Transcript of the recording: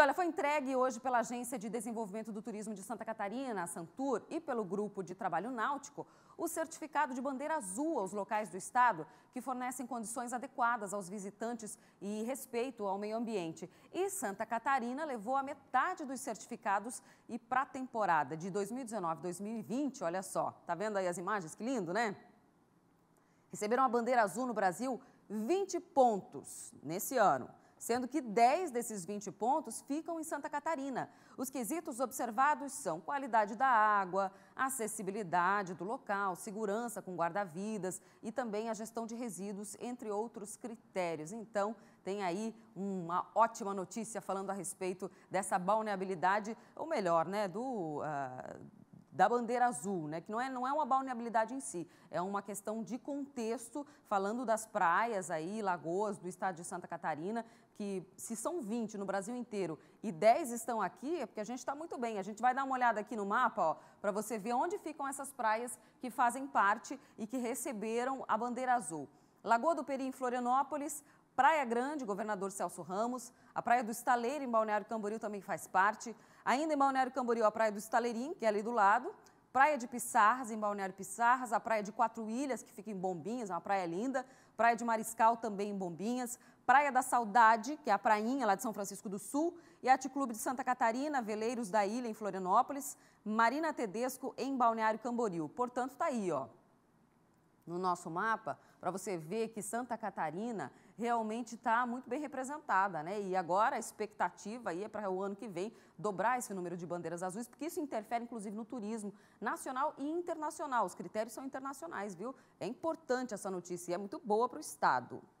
E olha, foi entregue hoje pela Agência de Desenvolvimento do Turismo de Santa Catarina, a Santur, e pelo Grupo de Trabalho Náutico, o certificado de bandeira azul aos locais do estado que fornecem condições adequadas aos visitantes e respeito ao meio ambiente. E Santa Catarina levou a metade dos certificados e para a temporada de 2019-2020, olha só, tá vendo aí as imagens? Que lindo, né? Receberam a bandeira azul no Brasil 20 pontos nesse ano sendo que 10 desses 20 pontos ficam em Santa Catarina. Os quesitos observados são qualidade da água, acessibilidade do local, segurança com guarda-vidas e também a gestão de resíduos, entre outros critérios. Então, tem aí uma ótima notícia falando a respeito dessa balneabilidade, ou melhor, né, do. Uh, da bandeira azul, né? que não é, não é uma balneabilidade em si, é uma questão de contexto, falando das praias aí, lagoas do estado de Santa Catarina, que se são 20 no Brasil inteiro e 10 estão aqui, é porque a gente está muito bem. A gente vai dar uma olhada aqui no mapa para você ver onde ficam essas praias que fazem parte e que receberam a bandeira azul. Lagoa do Peri, em Florianópolis, Praia Grande, governador Celso Ramos, a Praia do Estaleiro, em Balneário Camboriú, também faz parte. Ainda em Balneário Camboriú, a Praia do Estaleirim, que é ali do lado. Praia de Pissarras, em Balneário Pissarras, a Praia de Quatro Ilhas, que fica em Bombinhas, é uma praia linda, Praia de Mariscal, também em Bombinhas, Praia da Saudade, que é a prainha lá de São Francisco do Sul, Yacht Clube de Santa Catarina, Veleiros da Ilha, em Florianópolis, Marina Tedesco, em Balneário Camboriú. Portanto, tá aí, ó, no nosso mapa, para você ver que Santa Catarina realmente está muito bem representada, né? E agora a expectativa aí é para o ano que vem dobrar esse número de bandeiras azuis, porque isso interfere inclusive no turismo nacional e internacional. Os critérios são internacionais, viu? É importante essa notícia e é muito boa para o Estado.